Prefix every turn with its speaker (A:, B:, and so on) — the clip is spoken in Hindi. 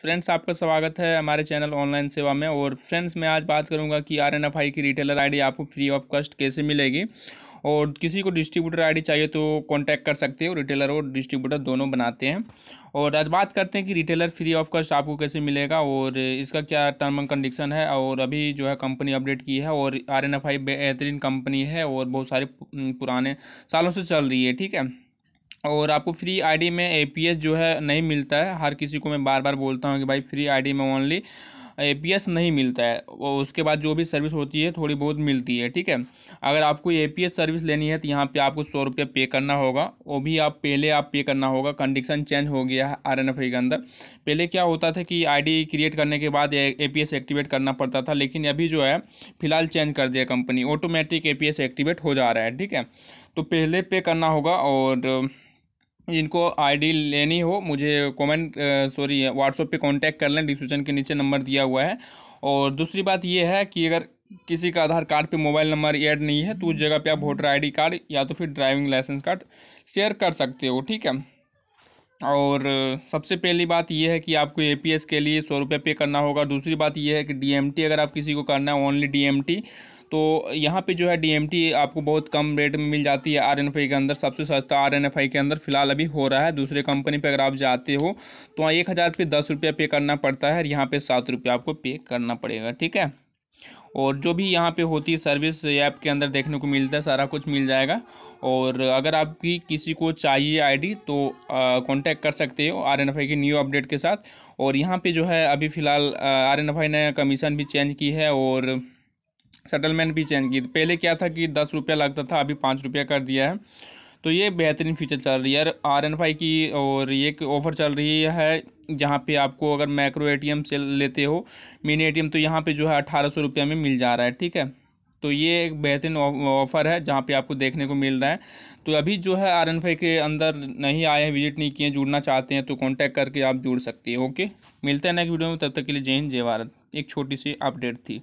A: फ्रेंड्स आपका स्वागत है हमारे चैनल ऑनलाइन सेवा में और फ्रेंड्स मैं आज बात करूंगा कि आर एन एफ आई की रिटेलर आईडी आपको फ्री ऑफ कॉस्ट कैसे मिलेगी और किसी को डिस्ट्रीब्यूटर आईडी चाहिए तो कांटेक्ट कर सकते हो रिटेलर और डिस्ट्रीब्यूटर दोनों बनाते हैं और आज बात करते हैं कि रिटेलर फ्री ऑफ कॉस्ट आपको कैसे मिलेगा और इसका क्या टर्म एंड कंडीशन है और अभी जो है कंपनी अपडेट की है और आर एन एफ आई बेहतरीन कंपनी है और बहुत सारे पुराने सालों से चल रही है ठीक है और आपको फ्री आईडी में एपीएस जो है नहीं मिलता है हर किसी को मैं बार बार बोलता हूँ कि भाई फ्री आईडी में ओनली एपीएस नहीं मिलता है और उसके बाद जो भी सर्विस होती है थोड़ी बहुत मिलती है ठीक है अगर आपको एपीएस सर्विस लेनी है तो यहाँ पे आपको सौ रुपये पे करना होगा वो भी आप पहले आप पे करना होगा कंडीशन चेंज हो गया है आर के अंदर पहले क्या होता था कि आईडी क्रिएट करने के बाद ए एक्टिवेट करना पड़ता था लेकिन अभी जो है फिलहाल चेंज कर दिया कंपनी ऑटोमेटिक ए एक्टिवेट हो जा रहा है ठीक है तो पहले पे करना होगा और जिनको आईडी लेनी हो मुझे कमेंट सॉरी व्हाट्सअप पे कांटेक्ट कर लें डिस्क्रिप्शन के नीचे नंबर दिया हुआ है और दूसरी बात यह है कि अगर किसी का आधार कार्ड पे मोबाइल नंबर ऐड नहीं है तो उस जगह पे आप वोटर आईडी कार्ड या तो फिर ड्राइविंग लाइसेंस कार्ड शेयर कर सकते हो ठीक है और सबसे पहली बात यह है कि आपको ए के लिए सौ रुपये पे करना होगा दूसरी बात यह है कि डी अगर आप किसी को करना है ओनली डी तो यहाँ पे जो है डी आपको बहुत कम रेट में मिल जाती है आरएनएफआई के अंदर सबसे सस्ता आरएनएफआई के अंदर फिलहाल अभी हो रहा है दूसरे कंपनी पे अगर आप जाते हो तो वहाँ एक हज़ार पे दस रुपया पे करना पड़ता है और यहाँ पे सात रुपया आपको पे करना पड़ेगा ठीक है और जो भी यहाँ पे होती है सर्विस ऐप के अंदर देखने को मिलता है सारा कुछ मिल जाएगा और अगर आपकी किसी को चाहिए आईडी तो कांटेक्ट कर सकते हो आर की न्यू अपडेट के साथ और यहाँ पे जो है अभी फ़िलहाल आर ने कमीशन भी चेंज की है और सेटलमेंट भी चेंज की पहले क्या था कि दस रुपया लगता था अभी पाँच रुपया कर दिया है तो ये बेहतरीन फीचर चल रही है आर एन फाई की और ये एक ऑफ़र चल रही है जहाँ पे आपको अगर मैक्रो एटीएम से लेते हो मिनी एटीएम तो यहाँ पे जो है अठारह सौ रुपये में मिल जा रहा है ठीक है तो ये एक बेहतरीन ऑफ़र है जहाँ पे आपको देखने को मिल रहा है तो अभी जो है आर एन फाई के अंदर नहीं आए हैं विजिट नहीं किए जुड़ना चाहते हैं तो कॉन्टैक्ट करके आप जुड़ सकते हैं ओके मिलते हैं नेक्स्ट वीडियो में तब तक के लिए जय हिंद जय भारत एक छोटी सी अपडेट थी